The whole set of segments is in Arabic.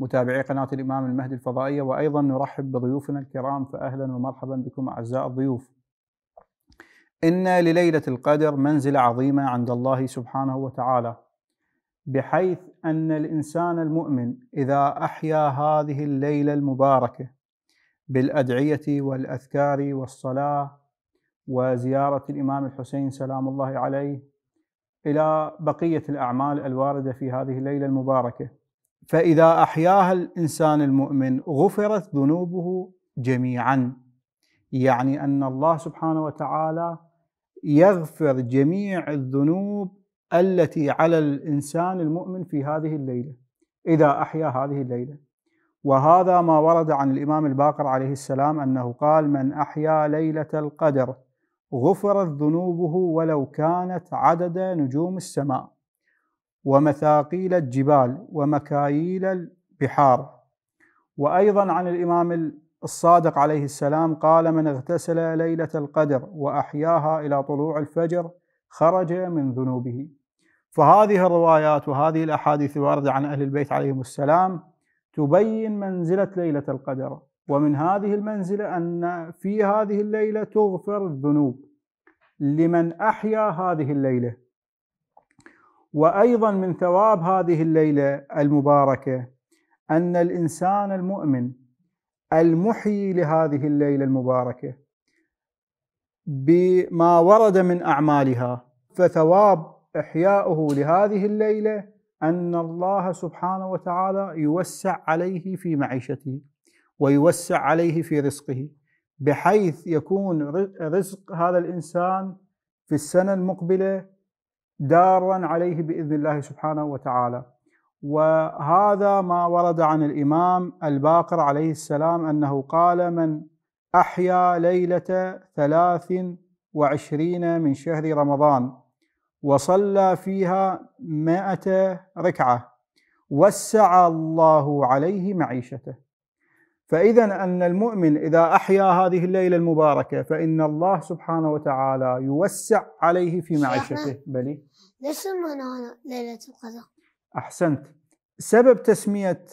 متابعي قناة الإمام المهدي الفضائية وأيضا نرحب بضيوفنا الكرام فأهلا ومرحبا بكم أعزاء الضيوف إن لليلة القدر منزلة عظيمة عند الله سبحانه وتعالى بحيث أن الإنسان المؤمن إذا أحيا هذه الليلة المباركة بالأدعية والأذكار والصلاة وزيارة الإمام الحسين سلام الله عليه إلى بقية الأعمال الواردة في هذه الليلة المباركة فإذا أحياها الإنسان المؤمن غفرت ذنوبه جميعا يعني أن الله سبحانه وتعالى يغفر جميع الذنوب التي على الإنسان المؤمن في هذه الليلة إذا أحيا هذه الليلة وهذا ما ورد عن الإمام الباقر عليه السلام أنه قال من أحيا ليلة القدر غفرت ذنوبه ولو كانت عدد نجوم السماء ومثاقيل الجبال ومكاييل البحار وايضا عن الامام الصادق عليه السلام قال من اغتسل ليله القدر واحياها الى طلوع الفجر خرج من ذنوبه فهذه الروايات وهذه الاحاديث الوارده عن اهل البيت عليهم السلام تبين منزله ليله القدر ومن هذه المنزله ان في هذه الليله تغفر الذنوب لمن احيا هذه الليله وايضا من ثواب هذه الليله المباركه ان الانسان المؤمن المحيي لهذه الليله المباركه بما ورد من اعمالها فثواب احيائه لهذه الليله ان الله سبحانه وتعالى يوسع عليه في معيشته ويوسع عليه في رزقه بحيث يكون رزق هذا الانسان في السنه المقبله دارا عليه باذن الله سبحانه وتعالى. وهذا ما ورد عن الامام الباقر عليه السلام انه قال من احيا ليله ثلاث وعشرين من شهر رمضان وصلى فيها مائة ركعة وسع الله عليه معيشته فإذا أن المؤمن إذا أحيا هذه الليلة المباركة فإن الله سبحانه وتعالى يوسع عليه في معيشته بلي ليش سمونا ليلة القدر؟ أحسنت سبب تسمية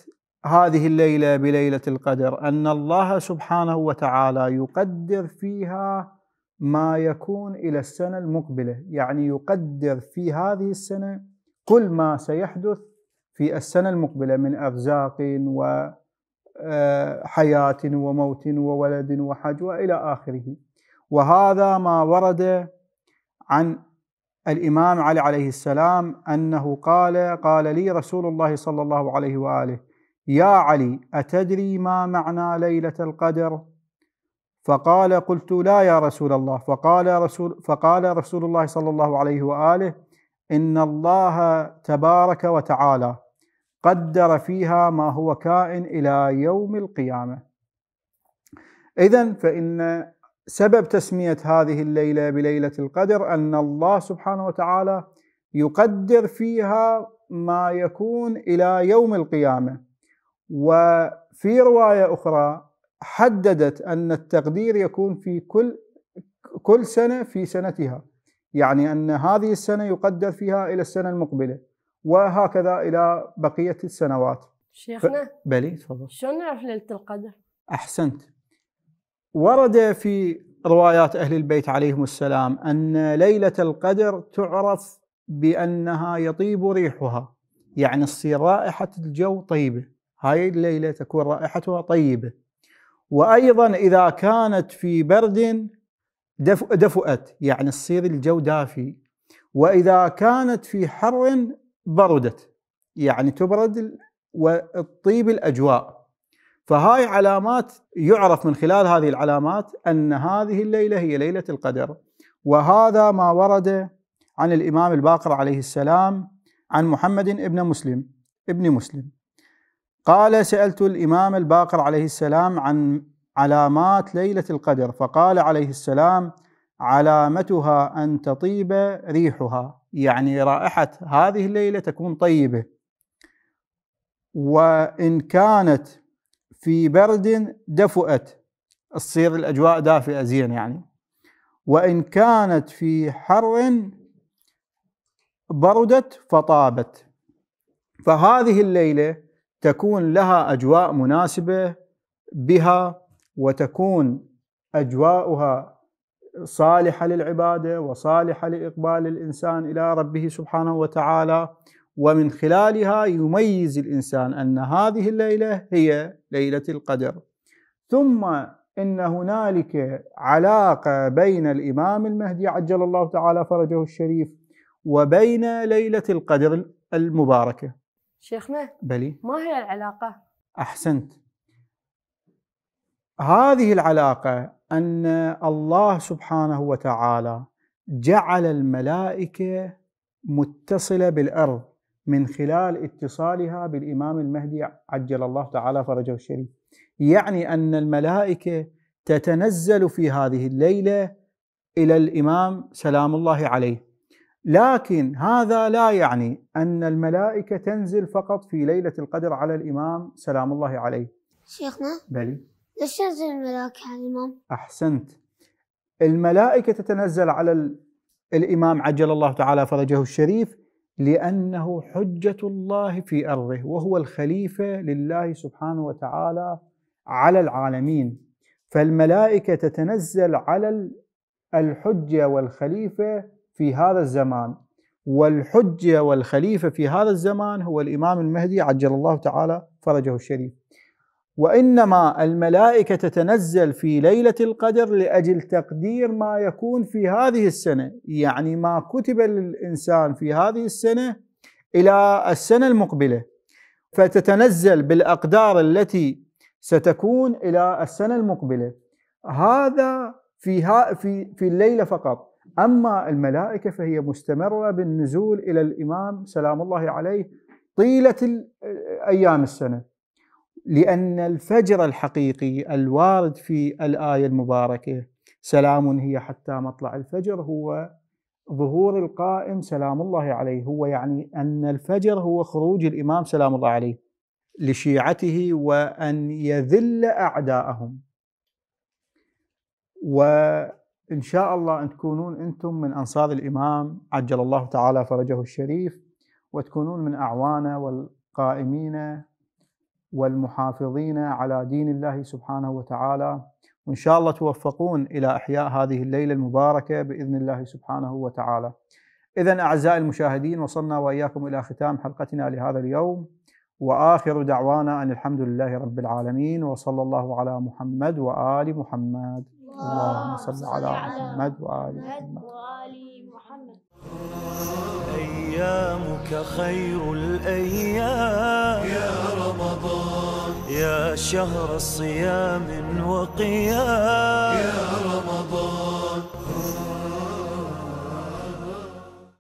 هذه الليلة بليلة القدر أن الله سبحانه وتعالى يقدر فيها ما يكون إلى السنة المقبلة يعني يقدر في هذه السنة كل ما سيحدث في السنة المقبلة من أرزاق و آه، حياة وموت وولد وحج وإلى آخره وهذا ما ورد عن الإمام علي عليه السلام أنه قال قال لي رسول الله صلى الله عليه وآله يا علي أتدري ما معنى ليلة القدر فقال قلت لا يا رسول الله فقال رسول فقال رسول الله صلى الله عليه وآله إن الله تبارك وتعالى قدر فيها ما هو كائن الى يوم القيامه. اذا فان سبب تسميه هذه الليله بليله القدر ان الله سبحانه وتعالى يقدر فيها ما يكون الى يوم القيامه. وفي روايه اخرى حددت ان التقدير يكون في كل كل سنه في سنتها. يعني ان هذه السنه يقدر فيها الى السنه المقبله. وهكذا الى بقيه السنوات شيخنا بلي تفضل شلون نعرف ليله القدر؟ احسنت ورد في روايات اهل البيت عليهم السلام ان ليله القدر تعرف بانها يطيب ريحها يعني تصير رائحه الجو طيبه هاي الليله تكون رائحتها طيبه وايضا اذا كانت في برد دفؤت يعني تصير الجو دافي واذا كانت في حر بردت يعني تبرد وتطيب الاجواء فهاي علامات يعرف من خلال هذه العلامات ان هذه الليله هي ليله القدر وهذا ما ورد عن الامام الباقر عليه السلام عن محمد ابن مسلم ابن مسلم قال سالت الامام الباقر عليه السلام عن علامات ليله القدر فقال عليه السلام علامتها ان تطيب ريحها يعني رائحة هذه الليلة تكون طيبة وإن كانت في برد دفؤت تصير الأجواء دافئة زين يعني وإن كانت في حر بردت فطابت فهذه الليلة تكون لها أجواء مناسبة بها وتكون أجواؤها صالحة للعبادة وصالحة لإقبال الإنسان إلى ربه سبحانه وتعالى ومن خلالها يميز الإنسان أن هذه الليلة هي ليلة القدر ثم إن هنالك علاقة بين الإمام المهدي عجل الله تعالى فرجه الشريف وبين ليلة القدر المباركة شيخنا بلي ما هي العلاقة؟ أحسنت هذه العلاقه ان الله سبحانه وتعالى جعل الملائكه متصله بالارض من خلال اتصالها بالامام المهدي عجل الله تعالى فرجه الشريف يعني ان الملائكه تتنزل في هذه الليله الى الامام سلام الله عليه لكن هذا لا يعني ان الملائكه تنزل فقط في ليله القدر على الامام سلام الله عليه شيخنا بلي ليش تنزل الملائكة على الإمام؟ أحسنت الملائكة تتنزل على الإمام عجل الله تعالى فرجه الشريف لأنه حجة الله في أرضه وهو الخليفة لله سبحانه وتعالى على العالمين فالملائكة تتنزل على الحجة والخليفة في هذا الزمان والحجة والخليفة في هذا الزمان هو الإمام المهدي عجل الله تعالى فرجه الشريف وانما الملائكه تتنزل في ليله القدر لاجل تقدير ما يكون في هذه السنه، يعني ما كتب للانسان في هذه السنه الى السنه المقبله. فتتنزل بالاقدار التي ستكون الى السنه المقبله. هذا ها في في الليله فقط، اما الملائكه فهي مستمره بالنزول الى الامام سلام الله عليه طيله ايام السنه. لأن الفجر الحقيقي الوارد في الآية المباركة سلام هي حتى مطلع الفجر هو ظهور القائم سلام الله عليه هو يعني أن الفجر هو خروج الإمام سلام الله عليه لشيعته وأن يذل أعداءهم وإن شاء الله أن تكونون أنتم من أنصار الإمام عجل الله تعالى فرجه الشريف وتكونون من أعوانه والقائمين والمحافظين على دين الله سبحانه وتعالى وإن شاء الله توفقون إلى إحياء هذه الليلة المباركة بإذن الله سبحانه وتعالى إذا أعزائي المشاهدين وصلنا وإياكم إلى ختام حلقتنا لهذا اليوم وآخر دعوانا أن الحمد لله رب العالمين وصلى الله على محمد وآل محمد اللهم صل على محمد وآل محمد أيامك خير الأيام شهر الصيام وقيام يا رب